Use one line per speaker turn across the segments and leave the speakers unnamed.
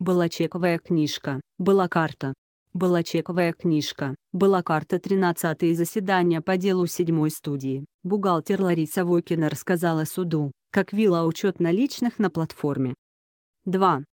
Была чековая книжка, была карта. Была чековая книжка, была карта 13 заседания по делу 7 студии. Бухгалтер Лариса Вокина рассказала суду, как вела учет наличных на платформе. 2.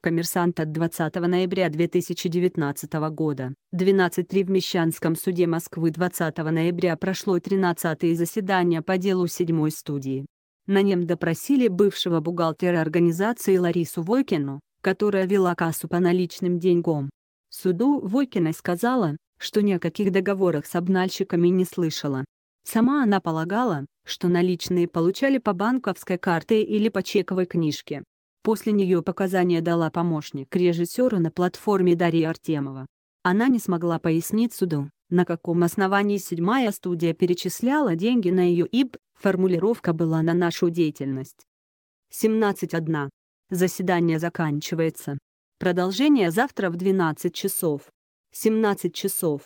Коммерсант от 20 ноября 2019 года, 12.3 в Мещанском суде Москвы 20 ноября прошло 13 заседание по делу 7 студии. На нем допросили бывшего бухгалтера организации Ларису Войкину, которая вела кассу по наличным деньгам. Суду Войкина сказала, что ни о каких договорах с обнальщиками не слышала. Сама она полагала, что наличные получали по банковской карте или по чековой книжке. После нее показания дала помощник режиссера на платформе Дарья Артемова. Она не смогла пояснить суду, на каком основании седьмая студия перечисляла деньги на ее ИБ, формулировка была на нашу деятельность. 17.1. Заседание заканчивается. Продолжение завтра в 12 часов. 17 часов.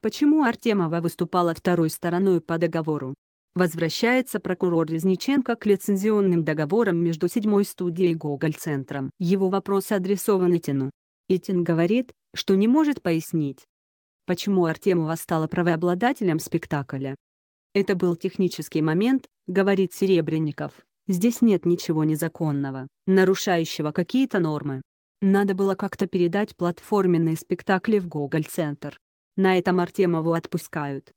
Почему Артемова выступала второй стороной по договору? Возвращается прокурор Резниченко к лицензионным договорам между седьмой студией и Гоголь-центром. Его вопрос адресован Итину. Итин говорит, что не может пояснить, почему Артемова стала правообладателем спектакля. Это был технический момент, говорит Серебренников. Здесь нет ничего незаконного, нарушающего какие-то нормы. Надо было как-то передать платформенные спектакли в Гоголь-центр. На этом Артемову отпускают.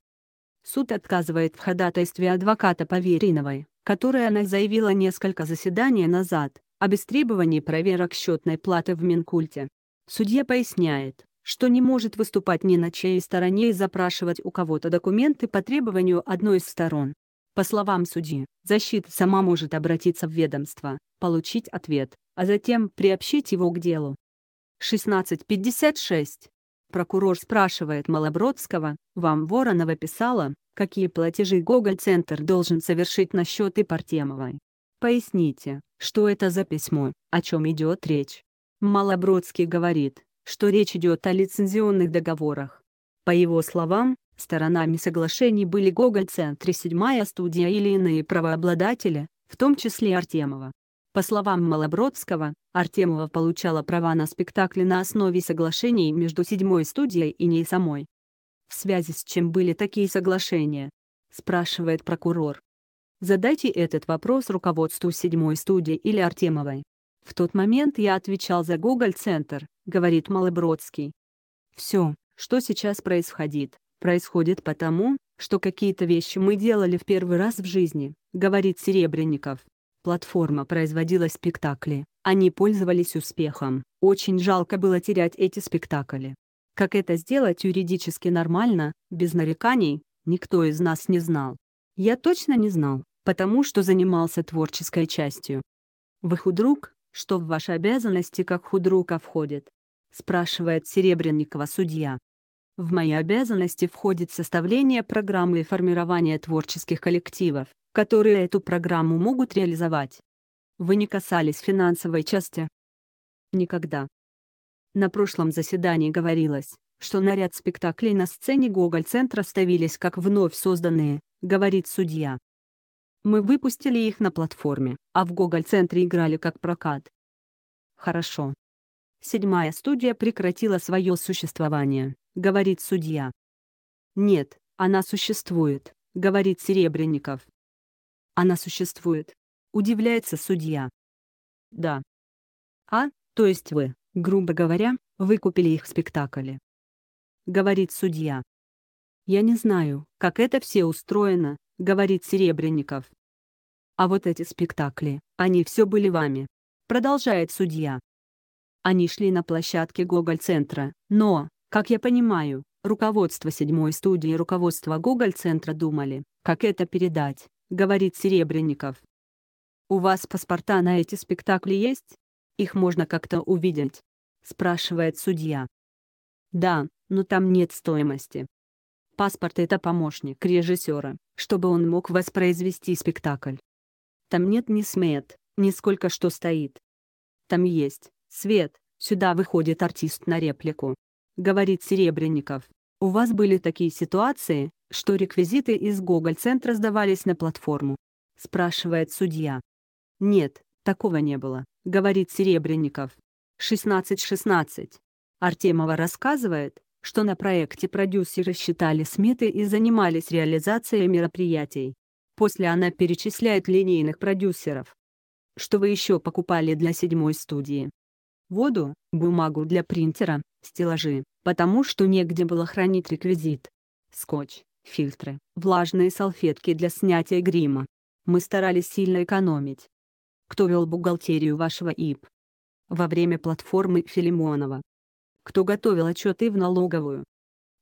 Суд отказывает в ходатайстве адвоката Повериновой, которое она заявила несколько заседаний назад, об истребовании проверок счетной платы в Минкульте. Судья поясняет, что не может выступать ни на чьей стороне и запрашивать у кого-то документы по требованию одной из сторон. По словам судьи, защита сама может обратиться в ведомство, получить ответ, а затем приобщить его к делу. 16.56. Прокурор спрашивает Малобродского, «Вам Воронова писала, какие платежи Гоголь-центр должен совершить на счет Ипартемовой? Поясните, что это за письмо, о чем идет речь?» Малобродский говорит, что речь идет о лицензионных договорах. По его словам, Сторонами соглашений были Гоголь-центре «Седьмая студия» или иные правообладатели, в том числе Артемова. По словам Малобродского, Артемова получала права на спектакли на основе соглашений между седьмой студией и ней самой. В связи с чем были такие соглашения? Спрашивает прокурор. Задайте этот вопрос руководству седьмой студии или Артемовой. В тот момент я отвечал за Гоголь-центр, говорит Малобродский. Все, что сейчас происходит, происходит потому, что какие-то вещи мы делали в первый раз в жизни, говорит Серебренников. Платформа производила спектакли, они пользовались успехом, очень жалко было терять эти спектакли. Как это сделать юридически нормально, без нареканий, никто из нас не знал. Я точно не знал, потому что занимался творческой частью. Вы худрук, что в ваши обязанности как худрука входит? Спрашивает Серебренникова судья. В мои обязанности входит составление программы и формирование творческих коллективов, которые эту программу могут реализовать. Вы не касались финансовой части? Никогда. На прошлом заседании говорилось, что на ряд спектаклей на сцене Гоголь-центра ставились как вновь созданные, говорит судья. Мы выпустили их на платформе, а в Гоголь-центре играли как прокат. Хорошо. Седьмая студия прекратила свое существование. — говорит судья. «Нет, она существует», — говорит Серебренников. «Она существует», — удивляется судья. «Да». «А, то есть вы, грубо говоря, выкупили их спектакли?» — говорит судья. «Я не знаю, как это все устроено», — говорит Серебренников. «А вот эти спектакли, они все были вами», — продолжает судья. Они шли на площадке Гоголь-центра, но, как я понимаю, руководство седьмой студии и руководство Гоголь-центра думали, как это передать, говорит Серебренников. «У вас паспорта на эти спектакли есть? Их можно как-то увидеть?» – спрашивает судья. «Да, но там нет стоимости. Паспорт – это помощник режиссера, чтобы он мог воспроизвести спектакль. Там нет ни смет, ни сколько что стоит. Там есть свет, сюда выходит артист на реплику, говорит Серебренников. У вас были такие ситуации, что реквизиты из Гоголь-центра сдавались на платформу? Спрашивает судья. Нет, такого не было, говорит Серебренников. 16-16. Артемова рассказывает, что на проекте продюсеры считали сметы и занимались реализацией мероприятий. После она перечисляет линейных продюсеров. Что вы еще покупали для седьмой студии? Воду, бумагу для принтера, стеллажи, потому что негде было хранить реквизит. Скотч, фильтры, влажные салфетки для снятия грима. Мы старались сильно экономить. Кто вел бухгалтерию вашего ИП? Во время платформы Филимонова. Кто готовил отчеты в налоговую?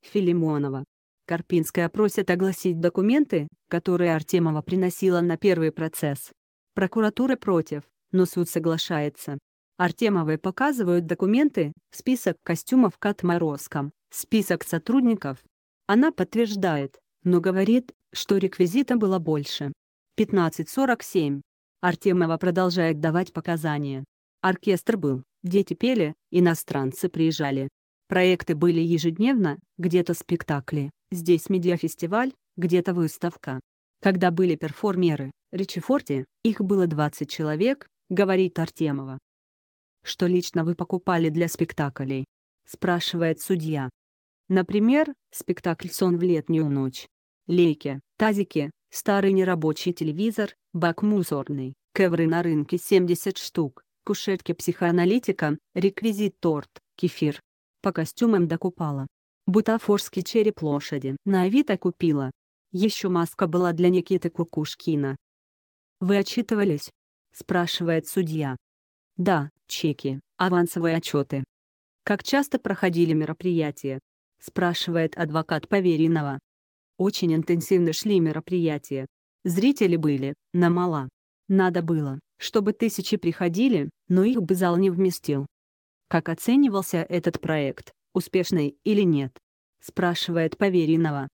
Филимонова. Карпинская просит огласить документы, которые Артемова приносила на первый процесс. Прокуратура против, но суд соглашается. Артемовой показывают документы, список костюмов Кат отморозкам, список сотрудников. Она подтверждает, но говорит, что реквизита было больше. 15.47. Артемова продолжает давать показания. Оркестр был, дети пели, иностранцы приезжали. Проекты были ежедневно, где-то спектакли, здесь медиафестиваль, где-то выставка. Когда были перформеры, Ричи Форти, их было 20 человек, говорит Артемова что лично вы покупали для спектаклей?» — спрашивает судья. Например, спектакль «Сон в летнюю ночь». Лейки, тазики, старый нерабочий телевизор, бак мусорный, кевры на рынке 70 штук, кушетки психоаналитика, реквизит торт, кефир. По костюмам докупала. Бутафорский череп лошади на Авито купила. Еще маска была для Никиты Кукушкина. «Вы отчитывались?» — спрашивает судья. Да, чеки, авансовые отчеты. Как часто проходили мероприятия? Спрашивает адвокат поверенного. Очень интенсивно шли мероприятия. Зрители были, на мало. Надо было, чтобы тысячи приходили, но их бы зал не вместил. Как оценивался этот проект, успешный или нет? Спрашивает поверенного.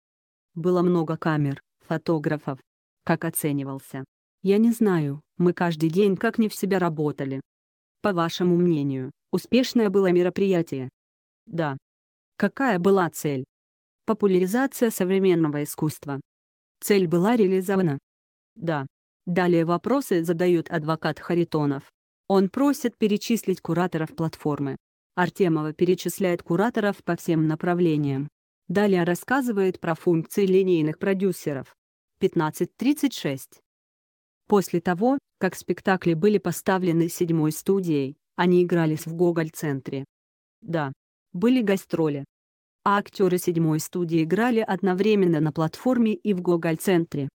Было много камер, фотографов. Как оценивался? Я не знаю, мы каждый день как не в себя работали. По вашему мнению, успешное было мероприятие? Да. Какая была цель? Популяризация современного искусства. Цель была реализована? Да. Далее вопросы задает адвокат Харитонов. Он просит перечислить кураторов платформы. Артемова перечисляет кураторов по всем направлениям. Далее рассказывает про функции линейных продюсеров. 15.36. После того, как спектакли были поставлены седьмой студией, они игрались в Гоголь-центре. Да. Были гастроли. А актеры седьмой студии играли одновременно на платформе и в Гоголь-центре.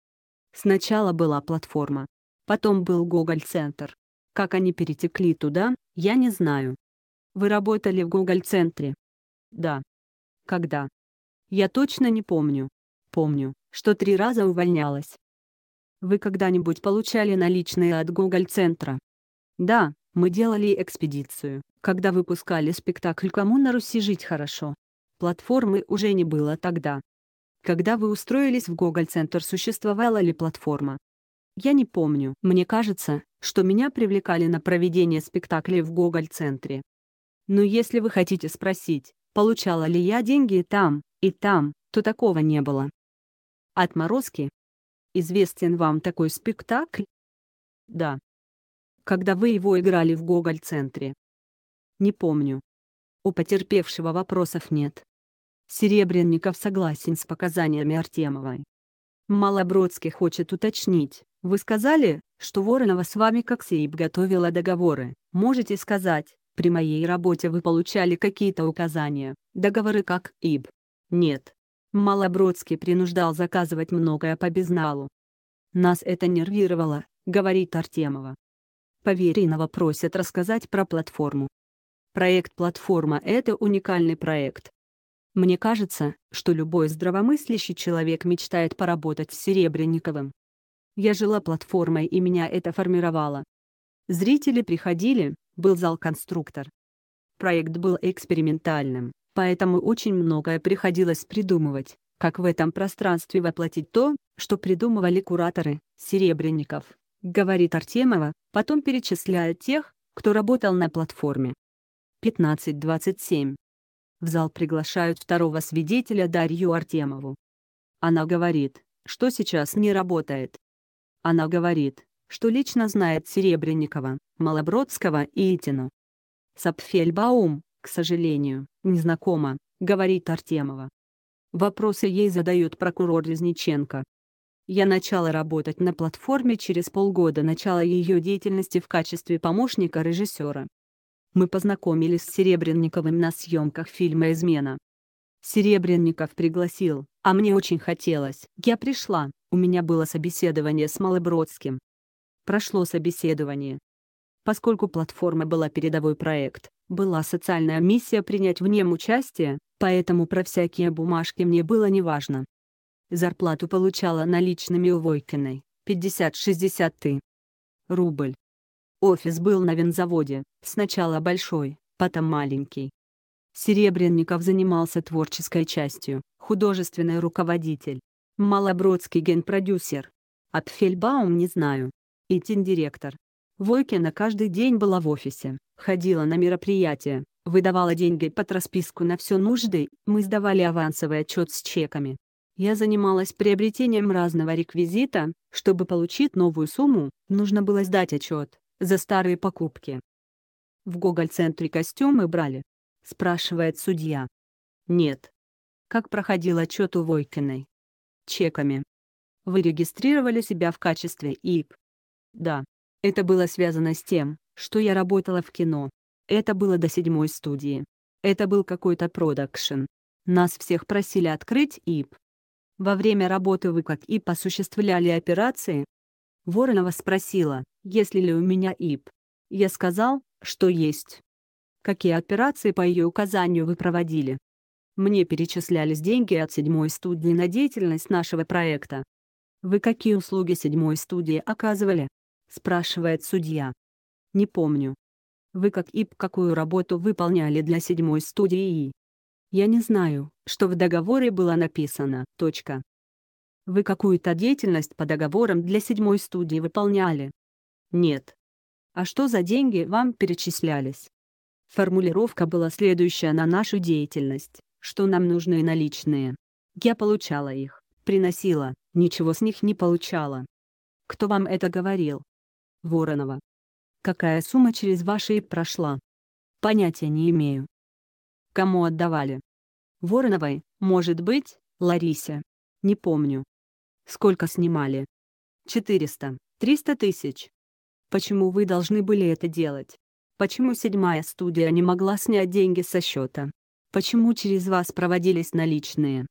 Сначала была платформа. Потом был Гоголь-центр. Как они перетекли туда, я не знаю. Вы работали в Гоголь-центре? Да. Когда? Я точно не помню. Помню, что три раза увольнялась. Вы когда-нибудь получали наличные от Гоголь-центра? Да, мы делали экспедицию, когда выпускали спектакль «Кому на Руси жить хорошо». Платформы уже не было тогда. Когда вы устроились в Гоголь-центр, существовала ли платформа? Я не помню. Мне кажется, что меня привлекали на проведение спектаклей в Гоголь-центре. Но если вы хотите спросить, получала ли я деньги и там, и там, то такого не было. Отморозки, Известен вам такой спектакль? Да. Когда вы его играли в Гоголь-центре? Не помню. У потерпевшего вопросов нет. Серебренников согласен с показаниями Артемовой. Малобродский хочет уточнить. Вы сказали, что Воронова с вами как сейб готовила договоры. Можете сказать, при моей работе вы получали какие-то указания, договоры как ИБ? Нет. Малобродский принуждал заказывать многое по безналу. «Нас это нервировало», — говорит Артемова. Поверенного просят рассказать про платформу. Проект «Платформа» — это уникальный проект. Мне кажется, что любой здравомыслящий человек мечтает поработать с Серебренниковым. Я жила платформой и меня это формировало. Зрители приходили, был зал-конструктор. Проект был экспериментальным, поэтому очень многое приходилось придумывать, как в этом пространстве воплотить то, что придумывали кураторы, Серебренников, говорит Артемова, потом перечисляя тех, кто работал на платформе. 15.27. В зал приглашают второго свидетеля Дарью Артемову. Она говорит, что сейчас не работает. Она говорит, что лично знает Серебренникова, Малобродского и Итину. Сапфельбаум, к сожалению, незнакома», — говорит Артемова. Вопросы ей задает прокурор Резниченко. Я начала работать на платформе через полгода начала ее деятельности в качестве помощника режиссера. Мы познакомились с Серебренниковым на съемках фильма «Измена». Серебренников пригласил, а мне очень хотелось. Я пришла, у меня было собеседование с Малобродским. Прошло собеседование, Поскольку платформа была передовой проект, была социальная миссия принять в нем участие, поэтому про всякие бумажки мне было неважно. Зарплату получала наличными у Войкиной, 50-60 ты. Рубль. Офис был на винзаводе, сначала большой, потом маленький. Серебренников занимался творческой частью, художественный руководитель. Малобродский генпродюсер. Апфельбаум не знаю. Итин директор. Войкина каждый день была в офисе, ходила на мероприятия, выдавала деньги под расписку на все нужды, мы сдавали авансовый отчет с чеками. Я занималась приобретением разного реквизита, чтобы получить новую сумму, нужно было сдать отчет за старые покупки. В Гоголь-центре костюмы брали? Спрашивает судья. Нет. Как проходил отчет у Войкиной? Чеками. Вы регистрировали себя в качестве ИП? Да. Это было связано с тем, что я работала в кино. Это было до седьмой студии. Это был какой-то продакшн. Нас всех просили открыть ИП. Во время работы вы как ИП осуществляли операции? Воронова спросила, есть ли у меня ИП. Я сказал, что есть. Какие операции по ее указанию вы проводили? Мне перечислялись деньги от седьмой студии на деятельность нашего проекта. Вы какие услуги седьмой студии оказывали? — спрашивает судья. «Не помню. Вы как ИП какую работу выполняли для седьмой студии?» «Я не знаю, что в договоре было написано. Точка. Вы какую-то деятельность по договорам для седьмой студии выполняли?» «Нет». «А что за деньги вам перечислялись?» Формулировка была следующая на нашу деятельность, что нам нужны наличные. Я получала их, приносила, ничего с них не получала. Кто вам это говорил? Воронова. Какая сумма через ваши и прошла? Понятия не имею. Кому отдавали? Вороновой, может быть, Ларисе. Не помню. Сколько снимали? 400. 300 тысяч. Почему вы должны были это делать? Почему седьмая студия не могла снять деньги со счета? Почему через вас проводились наличные?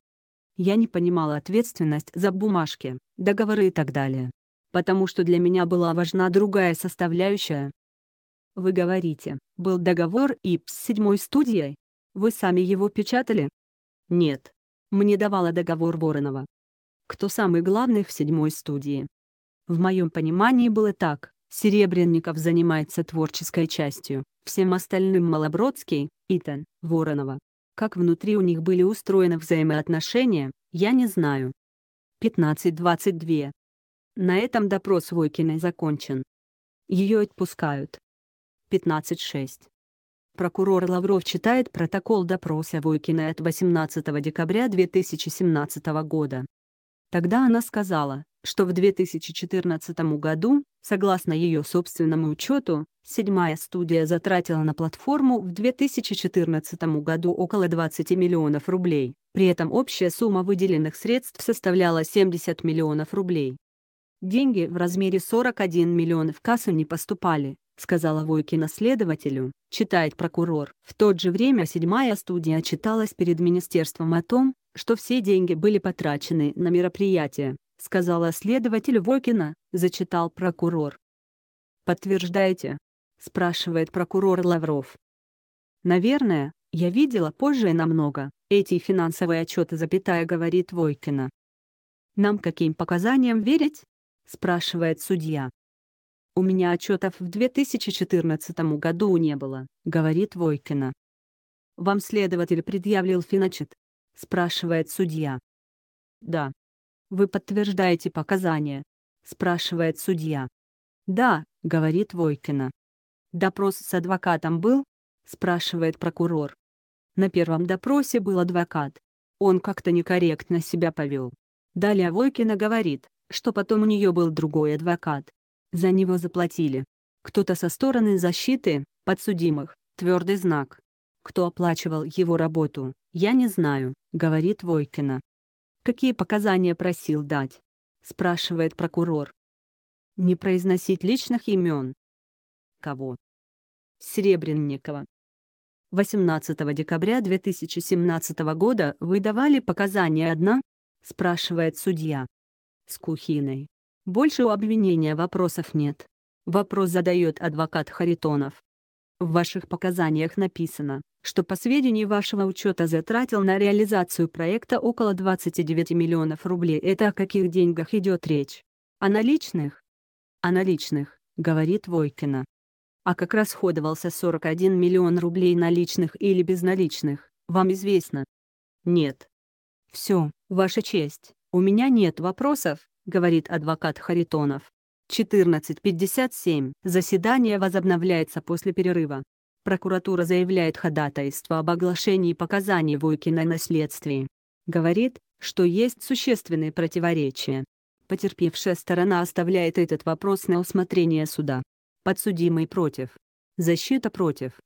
Я не понимала ответственность за бумажки, договоры и так далее потому что для меня была важна другая составляющая. Вы говорите, был договор ИП с седьмой студией? Вы сами его печатали? Нет. Мне давала договор Воронова. Кто самый главный в седьмой студии? В моем понимании было так. Серебренников занимается творческой частью, всем остальным Малобродский, Итан, Воронова. Как внутри у них были устроены взаимоотношения, я не знаю. 15-22. На этом допрос Войкиной закончен. Ее отпускают. 15.6. Прокурор Лавров читает протокол допроса Войкиной от 18 декабря 2017 года. Тогда она сказала, что в 2014 году, согласно ее собственному учету, седьмая студия затратила на платформу в 2014 году около 20 миллионов рублей, при этом общая сумма выделенных средств составляла 70 миллионов рублей. Деньги в размере 41 миллион в кассу не поступали, сказала Войкина следователю, читает прокурор. В то же время седьмая студия читалась перед министерством о том, что все деньги были потрачены на мероприятие, сказала следователь Войкина, зачитал прокурор. «Подтверждаете?» – спрашивает прокурор Лавров. «Наверное, я видела позже намного, эти финансовые отчеты запятая говорит Войкина. Нам каким показаниям верить? спрашивает судья. У меня отчетов в 2014 году не было, говорит Войкина. Вам следователь предъявил финочет? спрашивает судья. Да. Вы подтверждаете показания? спрашивает судья. Да, говорит Войкина. Допрос с адвокатом был? спрашивает прокурор. На первом допросе был адвокат. Он как-то некорректно себя повел. Далее Войкина говорит, что потом у нее был другой адвокат. За него заплатили. Кто-то со стороны защиты, подсудимых, твердый знак. Кто оплачивал его работу, я не знаю, говорит Войкина. Какие показания просил дать? спрашивает прокурор. Не произносить личных имен. Кого? Серебренникова. 18 декабря 2017 года выдавали показания одна? спрашивает судья с Кухиной. Больше у обвинения вопросов нет. Вопрос задает адвокат Харитонов. В ваших показаниях написано, что по сведению вашего учета затратил на реализацию проекта около 29 миллионов рублей. Это о каких деньгах идет речь? О наличных? О наличных, говорит Войкина. А как расходовался 41 миллион рублей наличных или безналичных, вам известно? Нет. Все, Ваша честь, «У меня нет вопросов», — говорит адвокат Харитонов. 14.57. Заседание возобновляется после перерыва. Прокуратура заявляет ходатайство об оглашении показаний Войкина на следствии. Говорит, что есть существенные противоречия. Потерпевшая сторона оставляет этот вопрос на усмотрение суда. Подсудимый против. Защита против.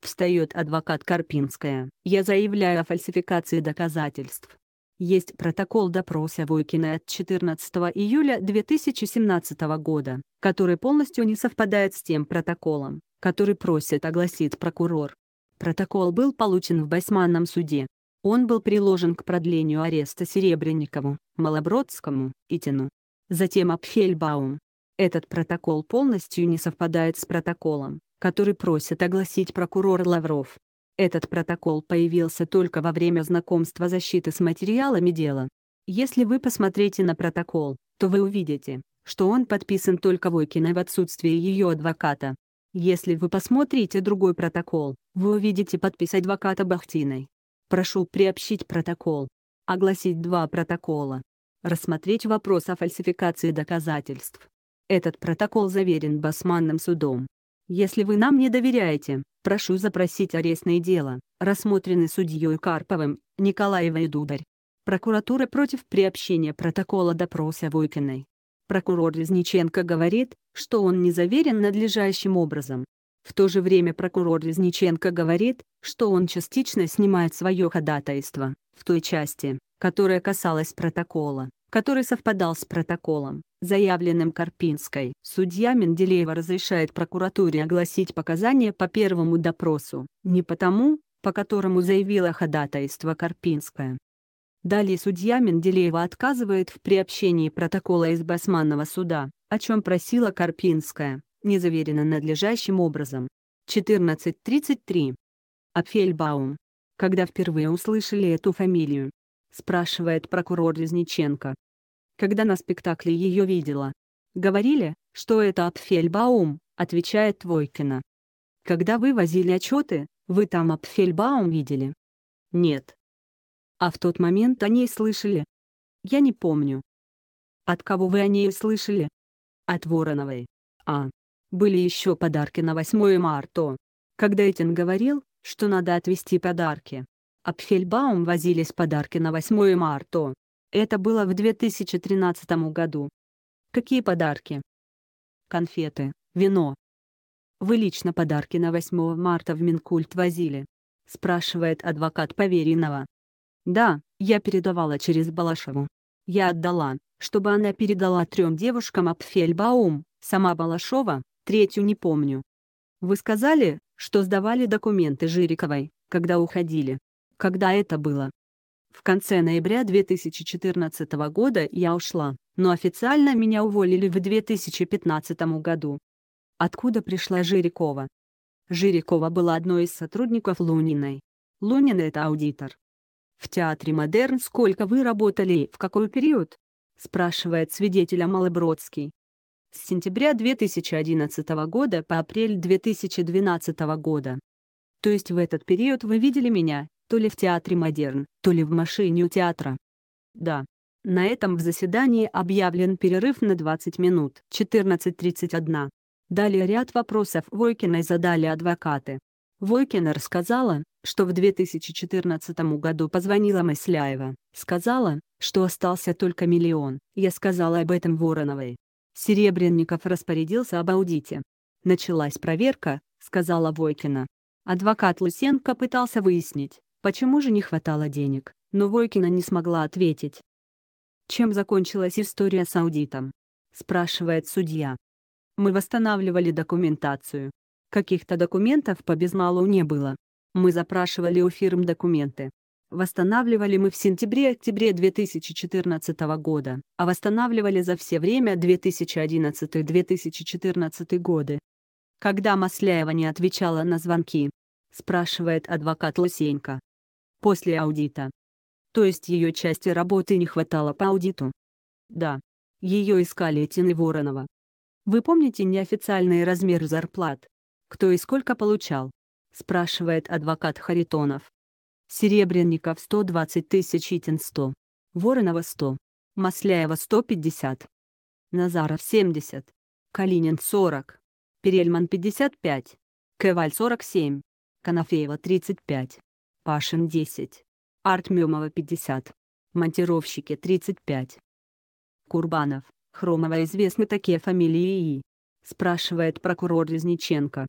Встает адвокат Карпинская. Я заявляю о фальсификации доказательств есть протокол допроса Войкина от 14 июля 2017 года, который полностью не совпадает с тем протоколом, который просит огласить прокурор. Протокол был получен в Басманном суде. Он был приложен к продлению ареста Серебренникову, Малобродскому и Тину. Затем Апфельбаум. Этот протокол полностью не совпадает с протоколом, который просит огласить прокурор Лавров. Этот протокол появился только во время знакомства защиты с материалами дела. Если вы посмотрите на протокол, то вы увидите, что он подписан только Войкиной в отсутствии ее адвоката. Если вы посмотрите другой протокол, вы увидите подпись адвоката Бахтиной. Прошу приобщить протокол. Огласить два протокола. Рассмотреть вопрос о фальсификации доказательств. Этот протокол заверен Басманным судом. Если вы нам не доверяете, прошу запросить арестное дело, рассмотренное судьей Карповым, Николаева и Дударь. Прокуратура против приобщения протокола допроса Войкиной. Прокурор Резниченко говорит, что он не заверен надлежащим образом. В то же время прокурор Резниченко говорит, что он частично снимает свое ходатайство, в той части, которая касалась протокола который совпадал с протоколом, заявленным Карпинской. Судья Менделеева разрешает прокуратуре огласить показания по первому допросу, не потому, по которому заявила ходатайство Карпинская. Далее судья Менделеева отказывает в приобщении протокола из Басманного суда, о чем просила Карпинская, не заверено надлежащим образом. 14.33. Апфельбаум. Когда впервые услышали эту фамилию, спрашивает прокурор Резниченко. Когда на спектакле ее видела? Говорили, что это Апфельбаум? отвечает Твойкина. Когда вы возили отчеты, вы там Апфельбаум видели? Нет. А в тот момент о ней слышали? Я не помню. От кого вы о ней слышали? От Вороновой. А. Были еще подарки на 8 марта. Когда Этин говорил, что надо отвезти подарки. Апфельбаум возились подарки на 8 марта. Это было в 2013 году. Какие подарки? Конфеты, вино. Вы лично подарки на 8 марта в Минкульт возили? Спрашивает адвокат поверенного. Да, я передавала через Балашеву. Я отдала, чтобы она передала трем девушкам Апфельбаум, сама Балашова, третью не помню. Вы сказали, что сдавали документы Жириковой, когда уходили когда это было. В конце ноября 2014 года я ушла, но официально меня уволили в 2015 году. Откуда пришла Жирикова? Жирикова была одной из сотрудников Луниной. Лунина — это аудитор. В театре «Модерн» сколько вы работали и в какой период? спрашивает свидетеля Малобродский. С сентября 2011 года по апрель 2012 года. То есть в этот период вы видели меня, то ли в театре «Модерн», то ли в машине у театра. Да. На этом в заседании объявлен перерыв на 20 минут. 14.31. Далее ряд вопросов Войкиной задали адвокаты. Войкина рассказала, что в 2014 году позвонила Масляева, сказала, что остался только миллион, я сказала об этом Вороновой. Серебренников распорядился об аудите. «Началась проверка», — сказала Войкина. Адвокат Лысенко пытался выяснить, почему же не хватало денег, но Войкина не смогла ответить. «Чем закончилась история с аудитом?» – спрашивает судья. «Мы восстанавливали документацию. Каких-то документов по безмалу не было. Мы запрашивали у фирм документы. Восстанавливали мы в сентябре-октябре 2014 года, а восстанавливали за все время 2011-2014 годы. Когда Масляева не отвечала на звонки, спрашивает адвокат Лысенко после аудита. То есть ее части работы не хватало по аудиту. Да. Ее искали Тины Воронова. Вы помните неофициальные размеры зарплат? Кто и сколько получал? Спрашивает адвокат Харитонов. Серебренников 120 тысяч, Итин 100. Воронова 100. Масляева 150. Назаров 70. Калинин 40. Перельман 55. Кеваль 47. Конофеева 35. Пашин 10. Артмемова 50. Монтировщики 35. Курбанов, Хромова известны такие фамилии и... Спрашивает прокурор Резниченко.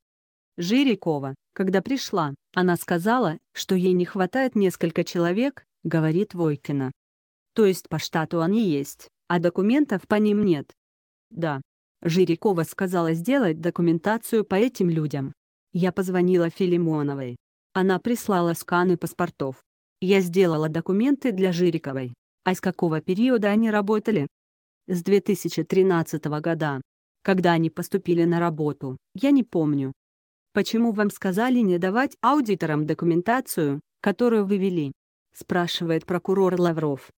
Жирикова, когда пришла, она сказала, что ей не хватает несколько человек, говорит Войкина. То есть по штату они есть, а документов по ним нет. Да. Жирикова сказала сделать документацию по этим людям. Я позвонила Филимоновой. Она прислала сканы паспортов. Я сделала документы для Жириковой. А с какого периода они работали? С 2013 года. Когда они поступили на работу, я не помню. Почему вам сказали не давать аудиторам документацию, которую вы вели? Спрашивает прокурор Лавров.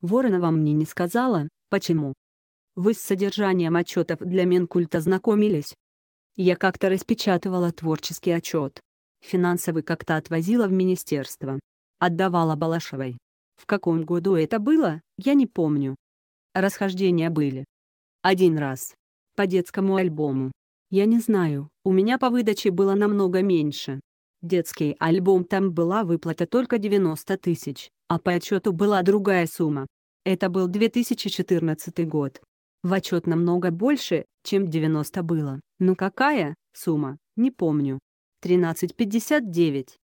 Воронова мне не сказала, почему. Вы с содержанием отчетов для Минкульта знакомились? Я как-то распечатывала творческий отчет, финансовый как-то отвозила в министерство. Отдавала Балашевой. В каком году это было, я не помню. Расхождения были. Один раз. По детскому альбому. Я не знаю, у меня по выдаче было намного меньше. Детский альбом там была выплата только 90 тысяч, а по отчету была другая сумма. Это был 2014 год. В отчет намного больше, чем 90 было, но какая, сумма, не помню. 1359.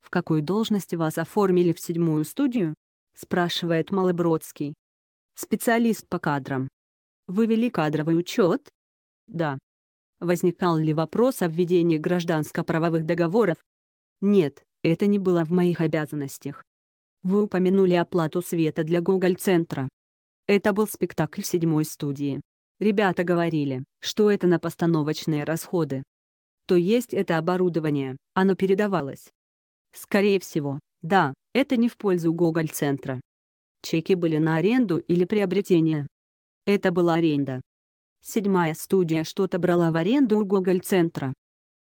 «В какой должности вас оформили в седьмую студию?» — спрашивает Малыбродский. «Специалист по кадрам». «Вы вели кадровый учет?» «Да». Возникал ли вопрос о введении гражданско-правовых договоров? Нет, это не было в моих обязанностях. Вы упомянули оплату света для Гоголь-центра. Это был спектакль седьмой студии. Ребята говорили, что это на постановочные расходы то есть это оборудование, оно передавалось. Скорее всего, да, это не в пользу Гоголь-центра. Чеки были на аренду или приобретение. Это была аренда. Седьмая студия что-то брала в аренду у Гоголь-центра.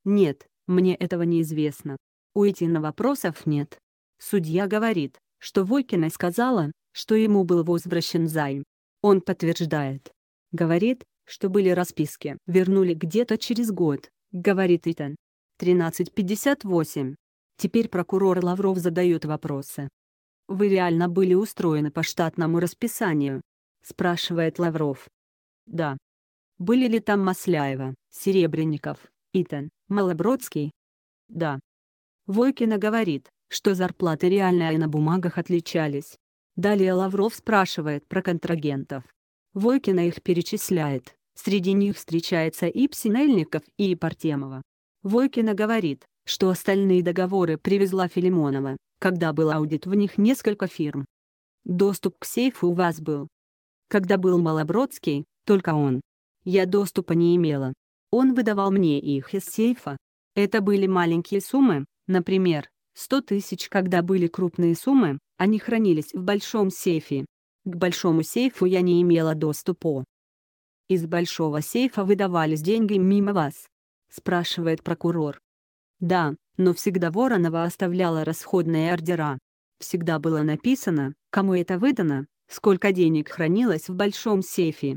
Нет, мне этого неизвестно. Уйти на вопросов нет. Судья говорит, что Войкина сказала, что ему был возвращен займ. Он подтверждает. Говорит, что были расписки, вернули где-то через год. — говорит Итан. 13.58. Теперь прокурор Лавров задает вопросы. «Вы реально были устроены по штатному расписанию?» — спрашивает Лавров. «Да». «Были ли там Масляева, Серебренников, Итан, Малобродский?» «Да». Войкина говорит, что зарплаты реальные и на бумагах отличались. Далее Лавров спрашивает про контрагентов. Войкина их перечисляет. Среди них встречается и Псинельников, и Епартемова. Войкина говорит, что остальные договоры привезла Филимонова, когда был аудит в них несколько фирм. Доступ к сейфу у вас был. Когда был Малобродский, только он. Я доступа не имела. Он выдавал мне их из сейфа. Это были маленькие суммы, например, 100 тысяч, когда были крупные суммы, они хранились в большом сейфе. К большому сейфу я не имела доступа из большого сейфа выдавались деньги мимо вас? Спрашивает прокурор. Да, но всегда Воронова оставляла расходные ордера. Всегда было написано, кому это выдано, сколько денег хранилось в большом сейфе.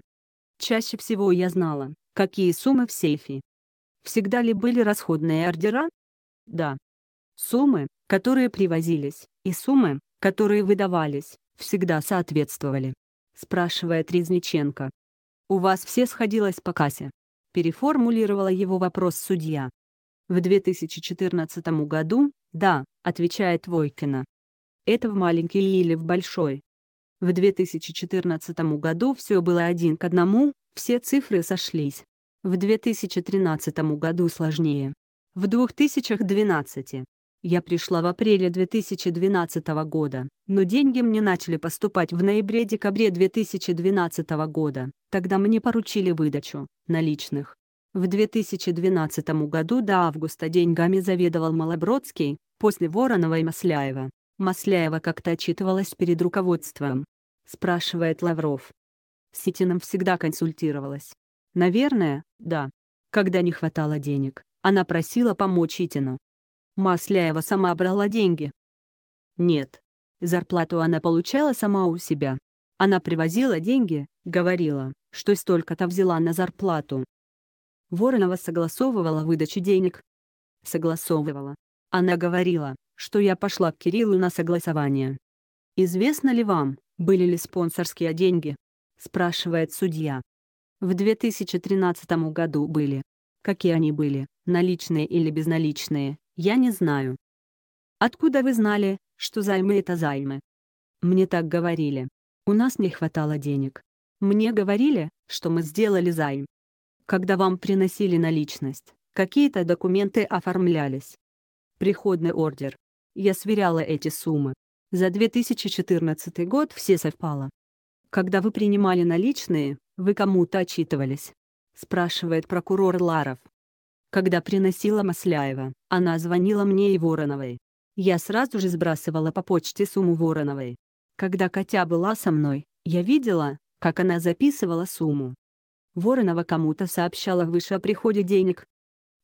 Чаще всего я знала, какие суммы в сейфе. Всегда ли были расходные ордера? Да. Суммы, которые привозились, и суммы, которые выдавались, всегда соответствовали. Спрашивает Резниченко. «У вас все сходилось по кассе», — переформулировала его вопрос судья. «В 2014 году, да», — отвечает Войкина. «Это в маленький или в большой?» В 2014 году все было один к одному, все цифры сошлись. В 2013 году сложнее. В 2012. Я пришла в апреле 2012 года, но деньги мне начали поступать в ноябре-декабре 2012 года. Тогда мне поручили выдачу наличных. В 2012 году до августа деньгами заведовал Малобродский, после Воронова и Масляева. Масляева как-то отчитывалась перед руководством. Спрашивает Лавров. С всегда консультировалась. Наверное, да. Когда не хватало денег, она просила помочь Итину. Масляева сама брала деньги. Нет. Зарплату она получала сама у себя. Она привозила деньги, говорила, что столько-то взяла на зарплату. Воронова согласовывала выдачу денег. Согласовывала. Она говорила, что я пошла к Кириллу на согласование. «Известно ли вам, были ли спонсорские деньги?» – спрашивает судья. В 2013 году были. Какие они были, наличные или безналичные, я не знаю. Откуда вы знали, что займы это займы? Мне так говорили. У нас не хватало денег. Мне говорили, что мы сделали займ. Когда вам приносили наличность, какие-то документы оформлялись. Приходный ордер. Я сверяла эти суммы. За 2014 год все совпало. Когда вы принимали наличные, вы кому-то отчитывались? Спрашивает прокурор Ларов. Когда приносила Масляева, она звонила мне и Вороновой. Я сразу же сбрасывала по почте сумму Вороновой. Когда Катя была со мной, я видела, как она записывала сумму. Воронова кому-то сообщала выше о приходе денег.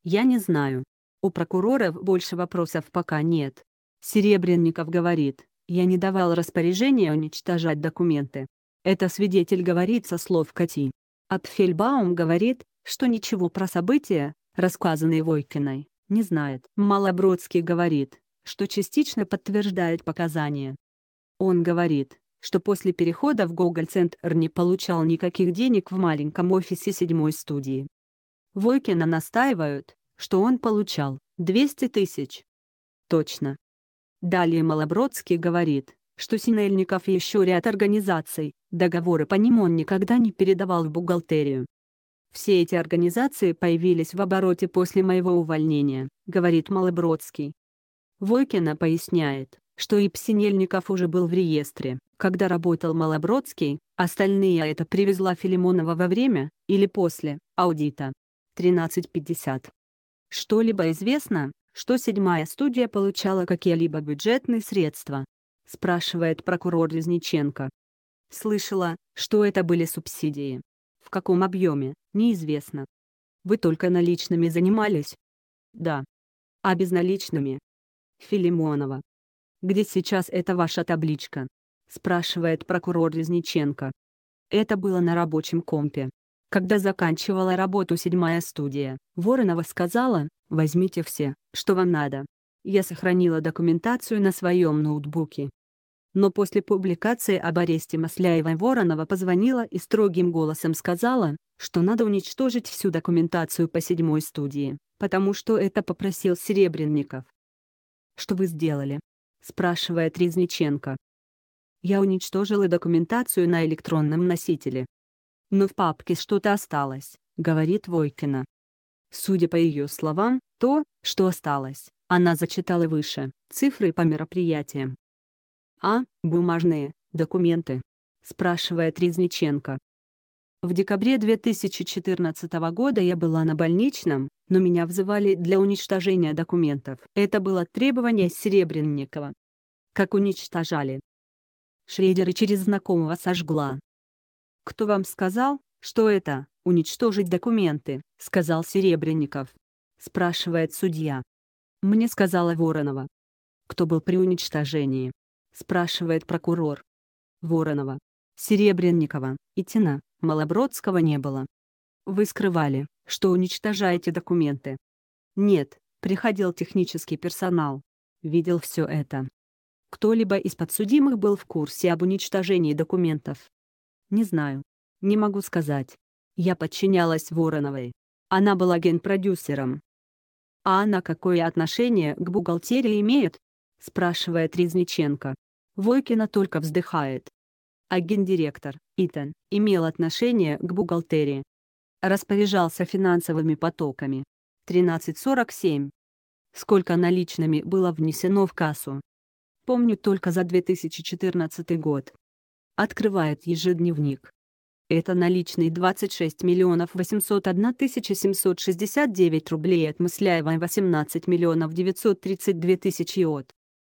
Я не знаю. У прокуроров больше вопросов пока нет. Серебренников говорит, я не давал распоряжения уничтожать документы. Это свидетель говорит со слов Кати. Апфельбаум говорит, что ничего про события, рассказанный Войкиной, не знает. Малобродский говорит, что частично подтверждает показания. Он говорит, что после перехода в Гоголь-центр не получал никаких денег в маленьком офисе седьмой студии. Войкина настаивают, что он получал 200 тысяч. Точно. Далее Малобродский говорит, что Синельников и еще ряд организаций, договоры по ним он никогда не передавал в бухгалтерию. Все эти организации появились в обороте после моего увольнения, говорит Малобродский. Войкина поясняет, что и Псинельников уже был в реестре, когда работал Малобродский, остальные это привезла Филимонова во время, или после, аудита. 13.50. Что-либо известно, что седьмая студия получала какие-либо бюджетные средства? Спрашивает прокурор Резниченко. Слышала, что это были субсидии. В каком объеме, неизвестно. Вы только наличными занимались? Да. А безналичными? Филимонова. Где сейчас эта ваша табличка? Спрашивает прокурор Резниченко. Это было на рабочем компе. Когда заканчивала работу седьмая студия, Воронова сказала, возьмите все, что вам надо. Я сохранила документацию на своем ноутбуке но после публикации об аресте Масляевой Воронова позвонила и строгим голосом сказала, что надо уничтожить всю документацию по седьмой студии, потому что это попросил Серебренников. «Что вы сделали?» – спрашивает Резниченко. «Я уничтожила документацию на электронном носителе. Но в папке что-то осталось», – говорит Войкина. Судя по ее словам, то, что осталось, она зачитала выше, цифры по мероприятиям, «А, бумажные, документы?» – спрашивает Резниченко. В декабре 2014 года я была на больничном, но меня вызывали для уничтожения документов. Это было требование Серебренникова. Как уничтожали. Шредер и через знакомого сожгла. «Кто вам сказал, что это, уничтожить документы?» — сказал Серебренников. Спрашивает судья. Мне сказала Воронова. Кто был при уничтожении? спрашивает прокурор. Воронова, Серебренникова и Тина, Малобродского не было. Вы скрывали, что уничтожаете документы. Нет, приходил технический персонал. Видел все это. Кто-либо из подсудимых был в курсе об уничтожении документов? Не знаю. Не могу сказать. Я подчинялась Вороновой. Она была генпродюсером. «А она какое отношение к бухгалтерии имеет?» – спрашивает Резниченко. Войкина только вздыхает. А гендиректор, Итан, имел отношение к бухгалтерии. Распоряжался финансовыми потоками. 1347. Сколько наличными было внесено в кассу? Помню только за 2014 год. Открывает ежедневник. Это наличные 26 миллионов 801 тысяча 769 рублей от Мысляевой 18 миллионов 932 тысячи от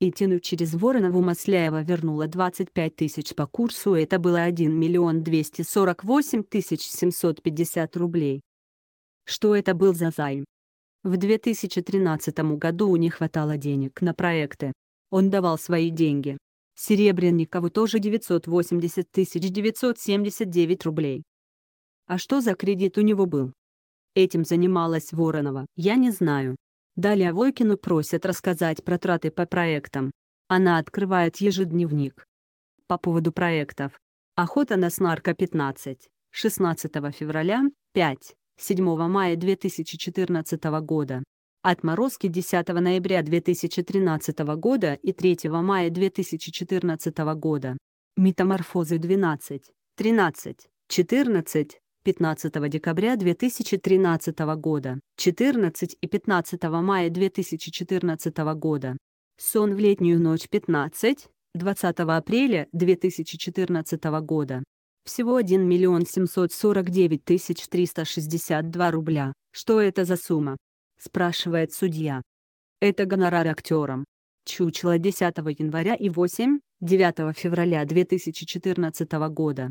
и тянуть через Воронову Масляева вернула 25 тысяч по курсу, это было 1 миллион 248 тысяч 750 рублей. Что это был за займ? В 2013 году не хватало денег на проекты. Он давал свои деньги. Серебренникову тоже 980 979 рублей. А что за кредит у него был? Этим занималась Воронова, я не знаю. Далее Войкину просят рассказать про траты по проектам. Она открывает ежедневник. По поводу проектов. Охота на снарка 15. 16 февраля, 5, 7 мая 2014 года. Отморозки 10 ноября 2013 года и 3 мая 2014 года. Метаморфозы 12, 13, 14, 15 декабря 2013 года, 14 и 15 мая 2014 года. Сон в летнюю ночь 15, 20 апреля 2014 года. Всего 1 миллион 749 тысяч 362 рубля. Что это за сумма? Спрашивает судья. Это гонорар актерам. Чучело 10 января и 8, 9 февраля 2014 года.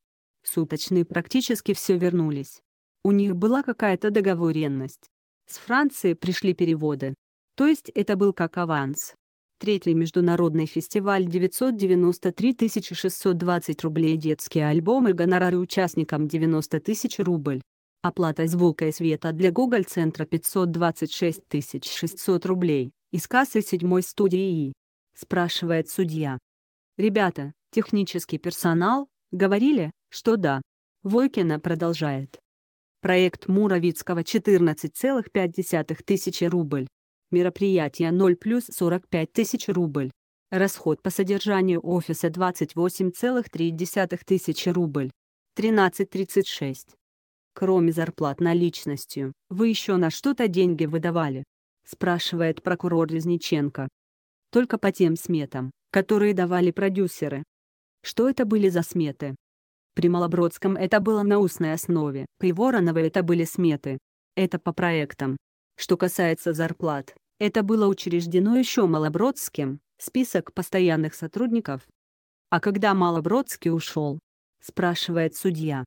суточные практически все вернулись. У них была какая-то договоренность. С Франции пришли переводы. То есть это был как аванс. Третий международный фестиваль 993 620 рублей детские альбомы гонорары участникам 90 тысяч рубль. Оплата звука и света для Google центра 526 600 рублей, из кассы седьмой студии И. Спрашивает судья. Ребята, технический персонал, Говорили, что да. Войкина продолжает. Проект Муровицкого 14,5 тысячи рубль. Мероприятие 0 плюс 45 тысяч рубль. Расход по содержанию офиса 28,3 тысячи рубль. 13.36. Кроме зарплат наличностью, вы еще на что-то деньги выдавали? Спрашивает прокурор Резниченко. Только по тем сметам, которые давали продюсеры, что это были за сметы? При Малобродском это было на устной основе, при Вороновой это были сметы. Это по проектам. Что касается зарплат, это было учреждено еще Малобродским, список постоянных сотрудников. А когда Малобродский ушел? Спрашивает судья.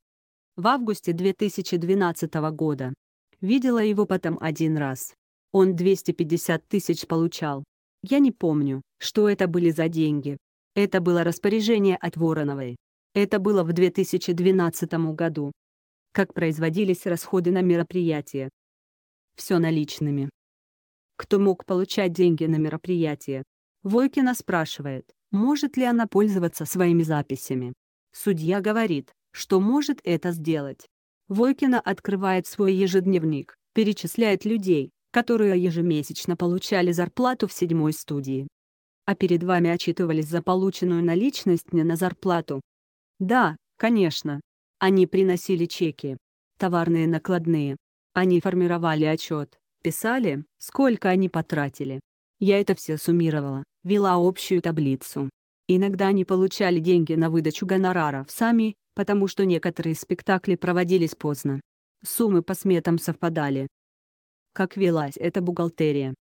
В августе 2012 года. Видела его потом один раз. Он 250 тысяч получал. Я не помню, что это были за деньги, это было распоряжение от Вороновой. Это было в 2012 году. Как производились расходы на мероприятие? Все наличными. Кто мог получать деньги на мероприятие? Войкина спрашивает, может ли она пользоваться своими записями. Судья говорит, что может это сделать. Войкина открывает свой ежедневник, перечисляет людей, которые ежемесячно получали зарплату в седьмой студии а перед вами отчитывались за полученную наличность не на зарплату. Да, конечно. Они приносили чеки, товарные накладные. Они формировали отчет, писали, сколько они потратили. Я это все суммировала, вела общую таблицу. Иногда они получали деньги на выдачу гонораров сами, потому что некоторые спектакли проводились поздно. Суммы по сметам совпадали. Как велась эта бухгалтерия?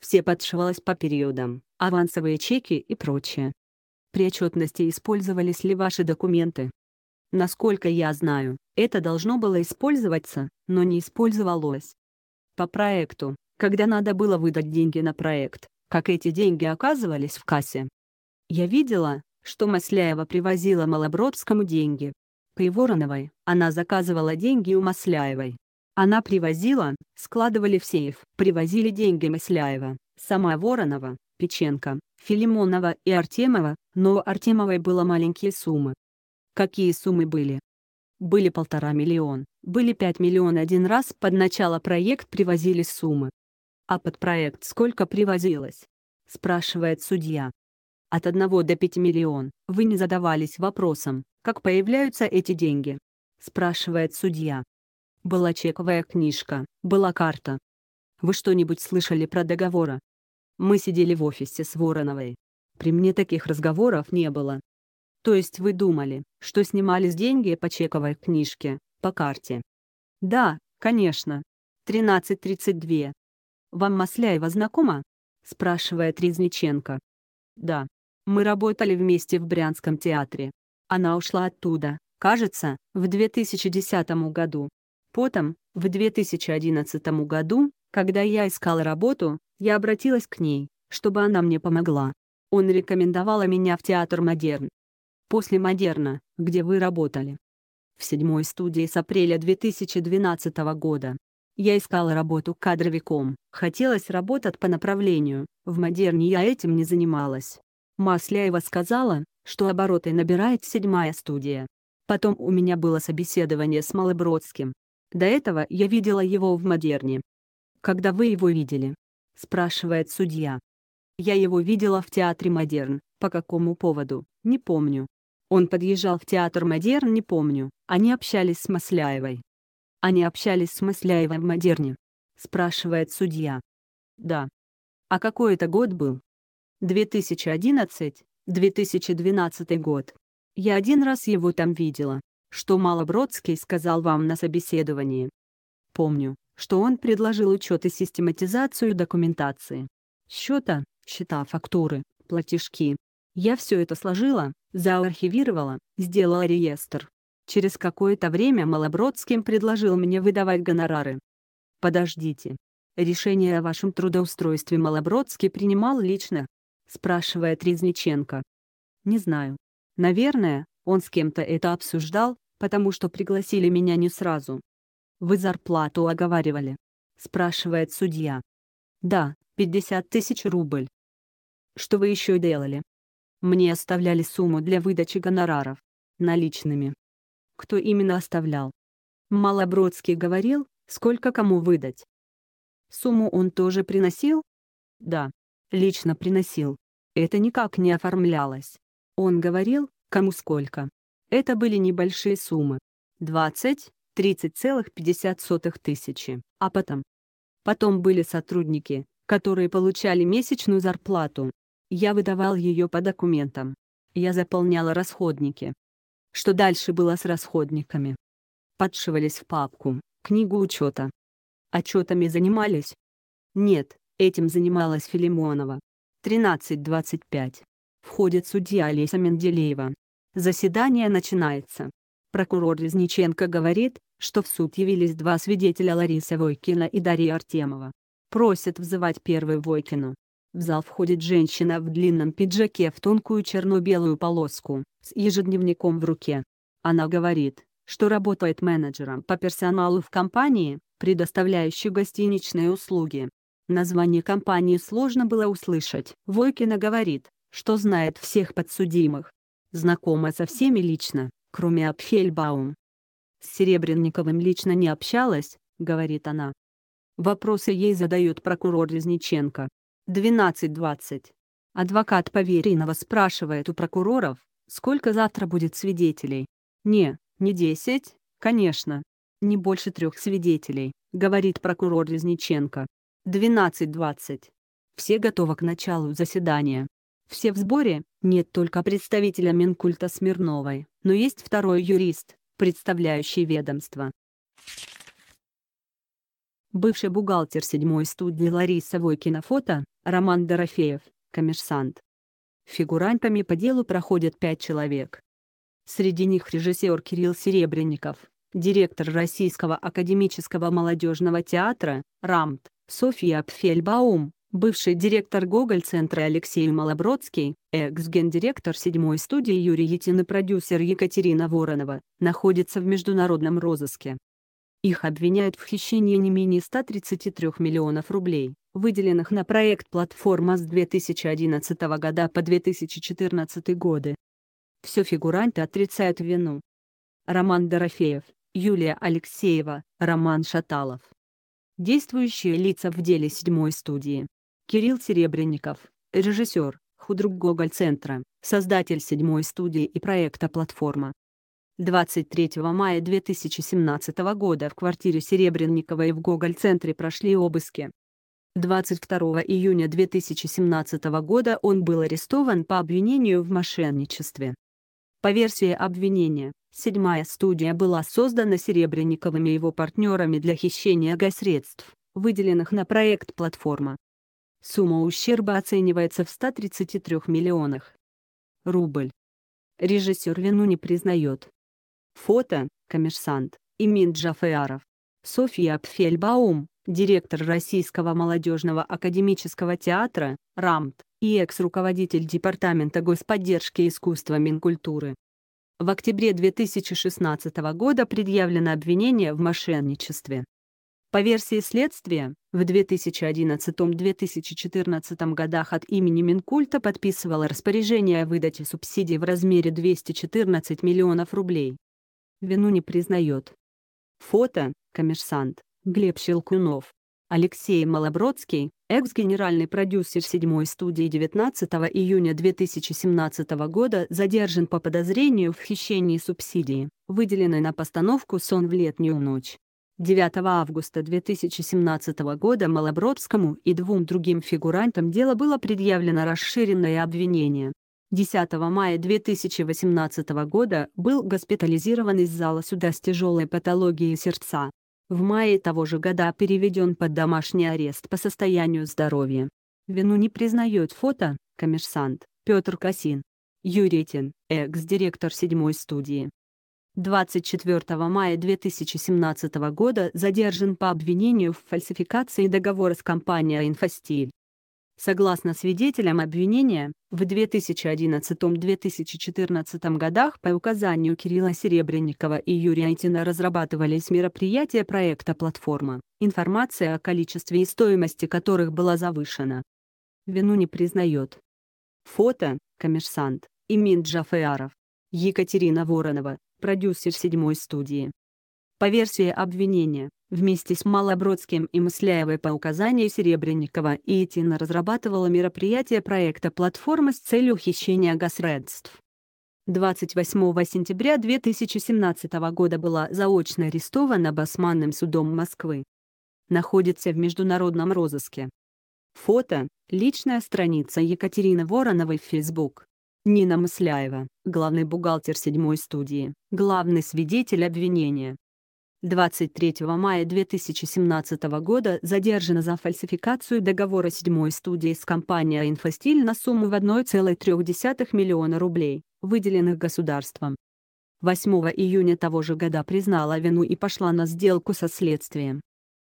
Все подшивалось по периодам, авансовые чеки и прочее. При отчетности использовались ли ваши документы? Насколько я знаю, это должно было использоваться, но не использовалось. По проекту, когда надо было выдать деньги на проект, как эти деньги оказывались в кассе. Я видела, что Масляева привозила Малобродскому деньги. По Ивороновой она заказывала деньги у Масляевой. Она привозила, складывали в сейф, привозили деньги Масляева, сама Воронова, Печенко, Филимонова и Артемова, но у Артемовой было маленькие суммы. Какие суммы были? Были полтора миллион, были пять миллион один раз под начало проект привозили суммы. А под проект сколько привозилось? Спрашивает судья. От 1 до 5 миллион, вы не задавались вопросом, как появляются эти деньги? Спрашивает судья была чековая книжка, была карта. Вы что-нибудь слышали про договора? Мы сидели в офисе с Вороновой. При мне таких разговоров не было. То есть вы думали, что снимались деньги по чековой книжке, по карте? Да, конечно. 13.32. Вам Масляева знакома? Спрашивает Резниченко. Да. Мы работали вместе в Брянском театре. Она ушла оттуда, кажется, в 2010 году, Потом, в 2011 году, когда я искала работу, я обратилась к ней, чтобы она мне помогла. Он рекомендовала меня в театр «Модерн». После «Модерна», где вы работали. В седьмой студии с апреля 2012 года. Я искала работу кадровиком, хотелось работать по направлению, в «Модерне» я этим не занималась. Масляева сказала, что обороты набирает седьмая студия. Потом у меня было собеседование с Малобродским, до этого я видела его в Модерне. Когда вы его видели? Спрашивает судья. Я его видела в театре Модерн, по какому поводу, не помню. Он подъезжал в театр Модерн, не помню, они общались с Масляевой. Они общались с Масляевой в Модерне? Спрашивает судья. Да. А какой это год был? 2011, 2012 год. Я один раз его там видела что Малобродский сказал вам на собеседовании. Помню, что он предложил учет и систематизацию документации. Счета, счета фактуры, платежки. Я все это сложила, заархивировала, сделала реестр. Через какое-то время Малобродским предложил мне выдавать гонорары. Подождите. Решение о вашем трудоустройстве Малобродский принимал лично? Спрашивает Резниченко. Не знаю. Наверное, он с кем-то это обсуждал, потому что пригласили меня не сразу. Вы зарплату оговаривали? Спрашивает судья. Да, 50 тысяч рубль. Что вы еще делали? Мне оставляли сумму для выдачи гонораров. Наличными. Кто именно оставлял? Малобродский говорил, сколько кому выдать. Сумму он тоже приносил? Да. Лично приносил. Это никак не оформлялось. Он говорил, кому сколько. Это были небольшие суммы. 20, 30,50 тысячи. А потом? Потом были сотрудники, которые получали месячную зарплату. Я выдавал ее по документам. Я заполняла расходники. Что дальше было с расходниками? Подшивались в папку, книгу учета. Отчетами занимались? Нет, этим занималась Филимонова. 13.25. Входит судья Олеся Менделеева. Заседание начинается. Прокурор Резниченко говорит, что в суд явились два свидетеля Лариса Войкина и Дарья Артемова. Просят взывать первую Войкину. В зал входит женщина в длинном пиджаке в тонкую черно-белую полоску, с ежедневником в руке. Она говорит, что работает менеджером по персоналу в компании, предоставляющей гостиничные услуги. Название компании сложно было услышать. Войкина говорит, что знает всех подсудимых, знакома со всеми лично, кроме Апфельбаум. С Серебренниковым лично не общалась, говорит она. Вопросы ей задает прокурор Резниченко. 12.20. Адвокат поверенного спрашивает у прокуроров, сколько завтра будет свидетелей. Не, не 10, конечно. Не больше трех свидетелей, говорит прокурор Резниченко. 12.20. Все готовы к началу заседания. Все в сборе, нет только представителя Минкульта Смирновой, но есть второй юрист, представляющий ведомство. Бывший бухгалтер седьмой студии Лариса Войкина фото, Роман Дорофеев, коммерсант. Фигурантами по делу проходят пять человек. Среди них режиссер Кирилл Серебренников, директор Российского академического молодежного театра, РАМТ, Софья Пфельбаум, Бывший директор Гоголь-центра Алексей Малобродский, экс-гендиректор седьмой студии Юрий Етин и продюсер Екатерина Воронова, находятся в международном розыске. Их обвиняют в хищении не менее 133 миллионов рублей, выделенных на проект «Платформа» с 2011 года по 2014 годы. Все фигуранты отрицают вину. Роман Дорофеев, Юлия Алексеева, Роман Шаталов. Действующие лица в деле седьмой студии. Кирилл Серебренников, режиссер, худрук Гоголь-центра, создатель седьмой студии и проекта «Платформа». 23 мая 2017 года в квартире Серебренникова и в Гоголь-центре прошли обыски. 22 июня 2017 года он был арестован по обвинению в мошенничестве. По версии обвинения, седьмая студия была создана Серебренниковыми и его партнерами для хищения госредств, выделенных на проект «Платформа». Сумма ущерба оценивается в 133 миллионах. Рубль. Режиссер вину не признает. Фото, коммерсант, Имин Джафеаров. Софья Пфельбаум, директор Российского молодежного академического театра, РАМТ, и экс-руководитель Департамента господдержки искусства Минкультуры. В октябре 2016 года предъявлено обвинение в мошенничестве. По версии следствия, в 2011-2014 годах от имени Минкульта подписывала распоряжение о выдаче субсидий в размере 214 миллионов рублей. Вину не признает. Фото, коммерсант, Глеб Щелкунов. Алексей Малобродский, экс-генеральный продюсер седьмой студии 19 июня 2017 года, задержан по подозрению в хищении субсидии, выделенной на постановку «Сон в летнюю ночь». 9 августа 2017 года Малобродскому и двум другим фигурантам дела было предъявлено расширенное обвинение. 10 мая 2018 года был госпитализирован из зала суда с тяжелой патологией сердца. В мае того же года переведен под домашний арест по состоянию здоровья. Вину не признает фото, коммерсант, Петр Касин. Юритин, экс-директор седьмой студии. 24 мая 2017 года задержан по обвинению в фальсификации договора с компанией «Инфостиль». Согласно свидетелям обвинения, в 2011-2014 годах по указанию Кирилла Серебренникова и Юрия Айтина разрабатывались мероприятия проекта «Платформа», информация о количестве и стоимости которых была завышена. Вину не признает. Фото, коммерсант, Имин Джафеаров. Екатерина Воронова, продюсер седьмой студии. По версии обвинения, вместе с Малобродским и Масляевой по указанию Серебренникова и Этина разрабатывала мероприятие проекта «Платформа» с целью хищения госредств. 28 сентября 2017 года была заочно арестована Басманным судом Москвы. Находится в международном розыске. Фото – личная страница Екатерины Вороновой в Facebook. Нина Мысляева, главный бухгалтер седьмой студии, главный свидетель обвинения. 23 мая 2017 года задержана за фальсификацию договора седьмой студии с компанией «Инфостиль» на сумму в 1,3 миллиона рублей, выделенных государством. 8 июня того же года признала вину и пошла на сделку со следствием.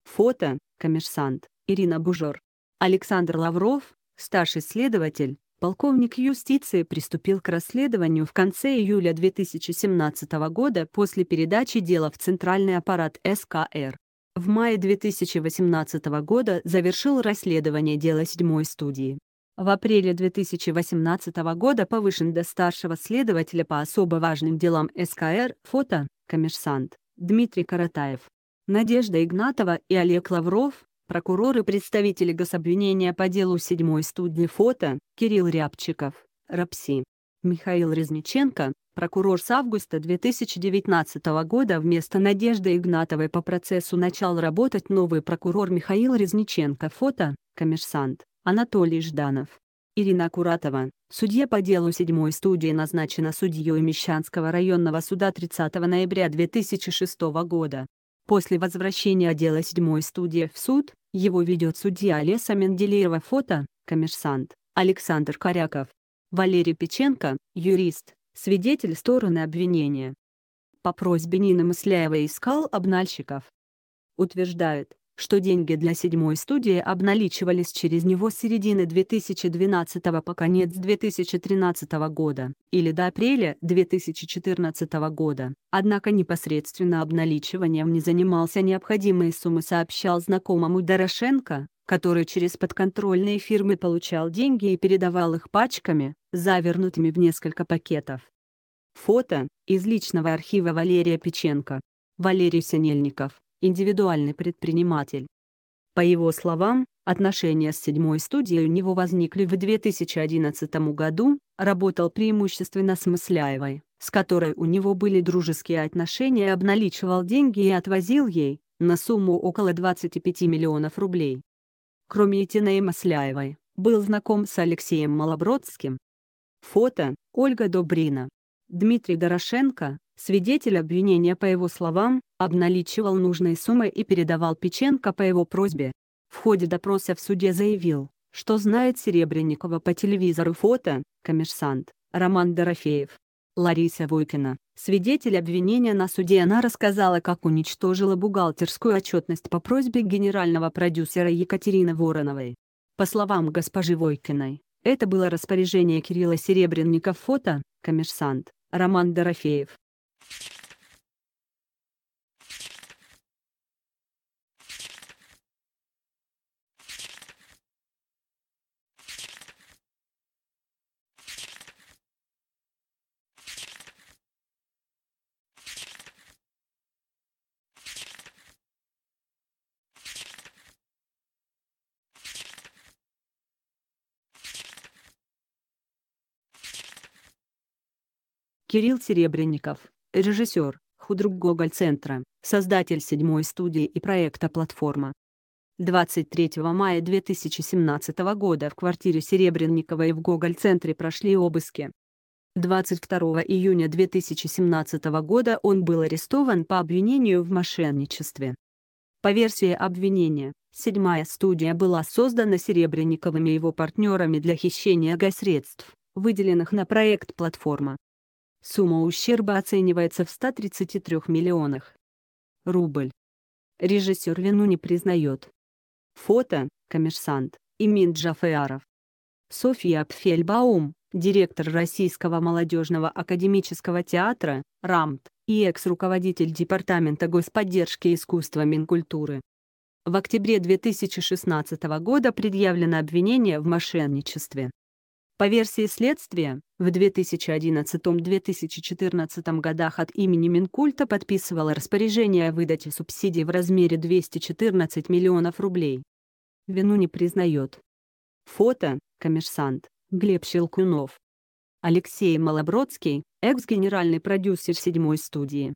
Фото, коммерсант, Ирина Бужор. Александр Лавров, старший следователь, Полковник юстиции приступил к расследованию в конце июля 2017 года после передачи дела в Центральный аппарат СКР. В мае 2018 года завершил расследование дела седьмой студии. В апреле 2018 года повышен до старшего следователя по особо важным делам СКР фото «Коммерсант» Дмитрий Каратаев. Надежда Игнатова и Олег Лавров, Прокурор и представители гособвинения по делу 7 студни фото Кирилл Рябчиков, РАПСИ. Михаил Резниченко, прокурор с августа 2019 года вместо Надежды Игнатовой по процессу начал работать новый прокурор Михаил Резниченко. Фото, коммерсант, Анатолий Жданов. Ирина Куратова, судья по делу 7 студии назначена судьей Мещанского районного суда 30 ноября 2006 года. После возвращения отдела 7 студии в суд, его ведет судья Леса Менделеева фото, коммерсант, Александр Коряков. Валерий Печенко, юрист, свидетель стороны обвинения. По просьбе Нины Мысляева искал обнальщиков. Утверждают, что деньги для седьмой студии обналичивались через него с середины 2012 по конец 2013 года или до апреля 2014 года, однако непосредственно обналичиванием не занимался необходимые суммы сообщал знакомому Дорошенко, который через подконтрольные фирмы получал деньги и передавал их пачками, завернутыми в несколько пакетов. Фото из личного архива Валерия Печенко. Валерий Синельников индивидуальный предприниматель. По его словам, отношения с седьмой студией у него возникли в 2011 году, работал преимущественно с Мысляевой, с которой у него были дружеские отношения, обналичивал деньги и отвозил ей, на сумму около 25 миллионов рублей. Кроме Этиной Масляевой, был знаком с Алексеем Малобродским. Фото – Ольга Добрина. Дмитрий Дорошенко, свидетель обвинения по его словам, обналичивал нужные суммы и передавал Печенко по его просьбе. В ходе допроса в суде заявил, что знает Серебренникова по телевизору фото, коммерсант, Роман Дорофеев. Лариса Войкина, свидетель обвинения на суде она рассказала как уничтожила бухгалтерскую отчетность по просьбе генерального продюсера Екатерины Вороновой. По словам госпожи Войкиной, это было распоряжение Кирилла Серебренников фото, коммерсант, Роман Дорофеев. Кирилл Серебренников, режиссер, худрук Гоголь-центра, создатель седьмой студии и проекта «Платформа». 23 мая 2017 года в квартире Серебренникова и в Гоголь-центре прошли обыски. 22 июня 2017 года он был арестован по обвинению в мошенничестве. По версии обвинения, седьмая студия была создана Серебренниковыми и его партнерами для хищения госсредств, выделенных на проект «Платформа». Сумма ущерба оценивается в 133 миллионах. Рубль. Режиссер вину не признает. Фото, коммерсант, Имин Джафеаров. Софья Пфельбаум, директор Российского молодежного академического театра, РАМТ, и экс-руководитель Департамента господдержки искусства Минкультуры. В октябре 2016 года предъявлено обвинение в мошенничестве. По версии следствия, в 2011-2014 годах от имени Минкульта подписывала распоряжение о выдаче субсидий в размере 214 миллионов рублей. Вину не признает. Фото, коммерсант, Глеб Щелкунов. Алексей Малобродский, экс-генеральный продюсер седьмой студии.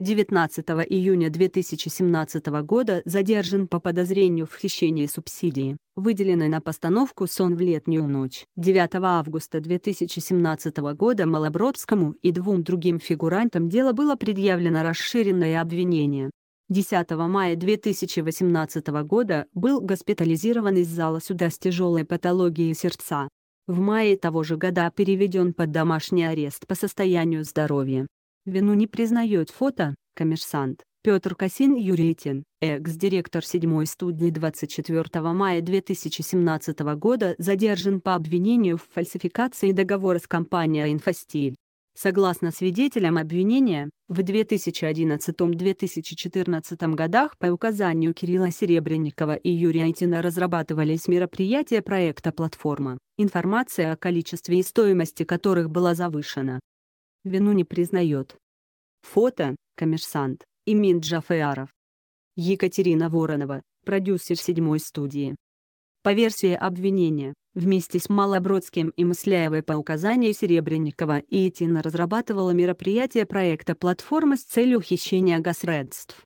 19 июня 2017 года задержан по подозрению в хищении субсидии, выделенной на постановку «Сон в летнюю ночь». 9 августа 2017 года Малобродскому и двум другим фигурантам дела было предъявлено расширенное обвинение. 10 мая 2018 года был госпитализирован из зала суда с тяжелой патологией сердца. В мае того же года переведен под домашний арест по состоянию здоровья. Вину не признает фото, коммерсант. Петр Касин Юритин, экс-директор 7 студии 24 мая 2017 года задержан по обвинению в фальсификации договора с компанией «Инфостиль». Согласно свидетелям обвинения, в 2011-2014 годах по указанию Кирилла Серебренникова и Юрия Айтина разрабатывались мероприятия проекта «Платформа», информация о количестве и стоимости которых была завышена вину не признает. Фото, коммерсант, Имин Джафаров. Екатерина Воронова, продюсер седьмой студии. По версии обвинения, вместе с Малобродским и Мысляевой по указанию Серебренникова и Этина разрабатывала мероприятие проекта «Платформа» с целью хищения госсредств.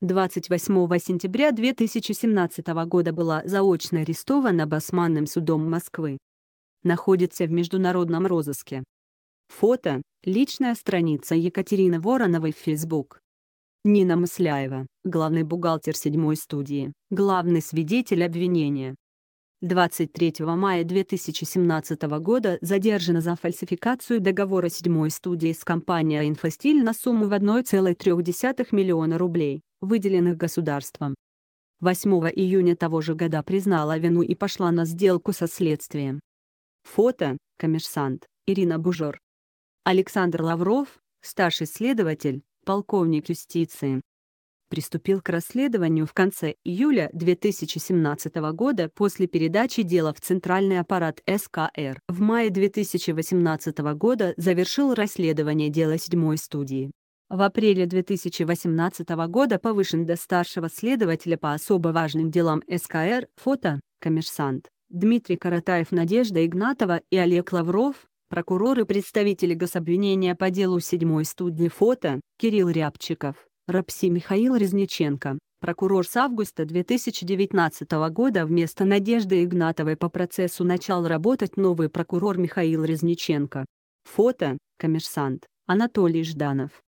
28 сентября 2017 года была заочно арестована Басманным судом Москвы. Находится в международном розыске. Фото – личная страница Екатерины Вороновой в Facebook. Нина Мысляева, главный бухгалтер Седьмой студии, главный свидетель обвинения. 23 мая 2017 года задержана за фальсификацию договора Седьмой студии с компанией «Инфостиль» на сумму в 1,3 миллиона рублей, выделенных государством. 8 июня того же года признала вину и пошла на сделку со следствием. Фото, коммерсант, Ирина Бужор. Александр Лавров, старший следователь, полковник юстиции, приступил к расследованию в конце июля 2017 года после передачи дела в Центральный аппарат СКР. В мае 2018 года завершил расследование дела седьмой студии. В апреле 2018 года повышен до старшего следователя по особо важным делам СКР, фото, коммерсант. Дмитрий Каратаев, Надежда Игнатова и Олег Лавров, Прокурор и представитель гособвинения по делу 7 студии фото, Кирилл Рябчиков, Рапси Михаил Резниченко, прокурор с августа 2019 года вместо Надежды Игнатовой по процессу начал работать новый прокурор Михаил Резниченко. Фото, коммерсант, Анатолий Жданов.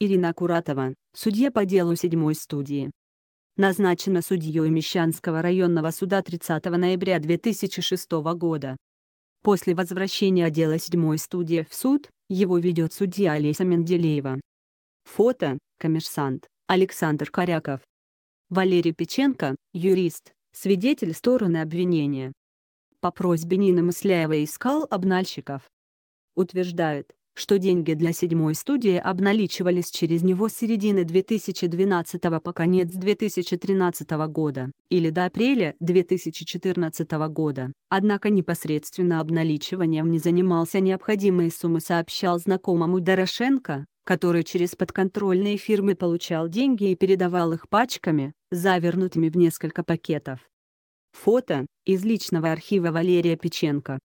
Ирина Куратова, судья по делу 7 студии назначена судьей Мещанского районного суда 30 ноября 2006 года. После возвращения отдела 7 студии в суд, его ведет судья Олеся Менделеева. Фото, коммерсант, Александр Коряков. Валерий Печенко, юрист, свидетель стороны обвинения. По просьбе Нины Мысляева искал обнальщиков. Утверждает, что деньги для седьмой студии обналичивались через него с середины 2012 по конец 2013 года или до апреля 2014 года, однако непосредственно обналичиванием не занимался необходимые суммы сообщал знакомому Дорошенко, который через подконтрольные фирмы получал деньги и передавал их пачками, завернутыми в несколько пакетов. Фото из личного архива Валерия Печенко.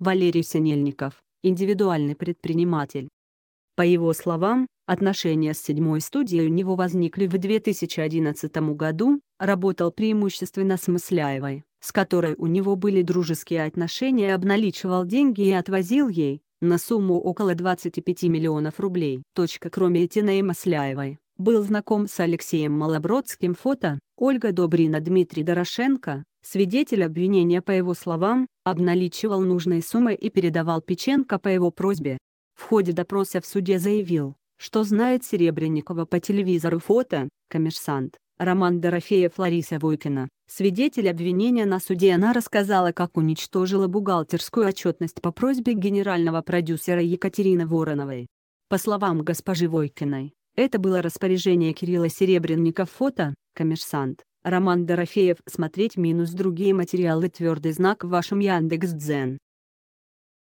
Валерий Синельников индивидуальный предприниматель. По его словам, отношения с седьмой студией у него возникли в 2011 году, работал преимущественно с Мысляевой, с которой у него были дружеские отношения обналичивал деньги и отвозил ей, на сумму около 25 миллионов рублей. Точка кроме Этиной Масляевой, был знаком с Алексеем Малобродским фото, Ольга Добрина Дмитрий Дорошенко, Свидетель обвинения, по его словам, обналичивал нужные суммы и передавал Печенко по его просьбе. В ходе допроса в суде заявил, что знает Серебренникова по телевизору фото, коммерсант, Роман Дорофеев Лариса Войкина. Свидетель обвинения на суде она рассказала, как уничтожила бухгалтерскую отчетность по просьбе генерального продюсера Екатерины Вороновой. По словам госпожи Войкиной, это было распоряжение Кирилла Серебренников фото, коммерсант, Роман Дорофеев смотреть минус другие материалы твердый знак в вашем Яндекс.Дзен.